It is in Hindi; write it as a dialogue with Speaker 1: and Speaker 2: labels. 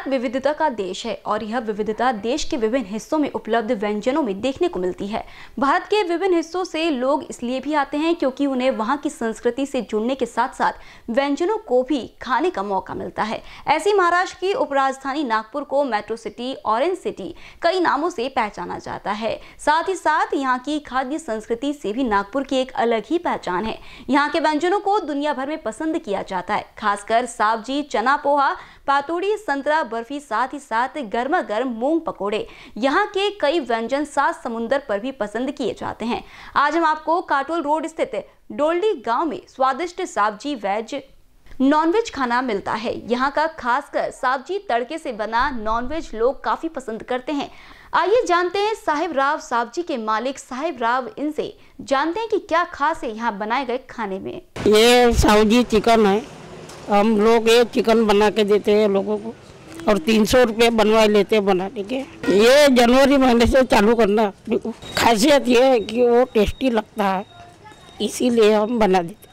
Speaker 1: भारत विविधता का देश है और यह विविधता देश के विभिन्न हिस्सों में उपलब्ध व्यंजनों में देखने को मिलती है भारत के विभिन्न हिस्सों से लोग इसलिए भी आते हैं क्योंकि उन्हें वहां की संस्कृति से जुड़ने के साथ साथ व्यंजनों को भी खाने का मौका मिलता है ऐसी महाराष्ट्र की उपराजधानी नागपुर को मेट्रो सिटी ऑरेंज सिटी कई नामों से पहचाना जाता है साथ ही साथ यहाँ की खाद्य संस्कृति से भी नागपुर की एक अलग ही पहचान है यहाँ के व्यंजनों को दुनिया भर में पसंद किया जाता है खासकर सावजी चना पोहा पातोड़ी संतरा बर्फी साथ ही साथ गर्मा गर्म मूंग पकौड़े यहाँ के कई व्यंजन सात समुन्दर पर भी पसंद किए जाते हैं आज हम आपको काटोल रोड स्थित डोल्डी गाँव में स्वादिष्ट सब्जी वेज नॉनवेज खाना मिलता है यहाँ का खासकर सब्जी तड़के से बना नॉनवेज लोग काफ़ी पसंद करते हैं आइए जानते हैं साहिब राव सब्जी के मालिक साहिब राव इनसे जानते हैं कि क्या खास है यहाँ बनाए गए खाने में
Speaker 2: ये सब्जी चिकन है हम लोग ये चिकन बना के देते हैं लोगों को और तीन सौ रुपये बनवा लेते हैं बनाने के ये जनवरी महीने से चालू करना खासियत ये है कि वो टेस्टी लगता है इसीलिए हम बना देते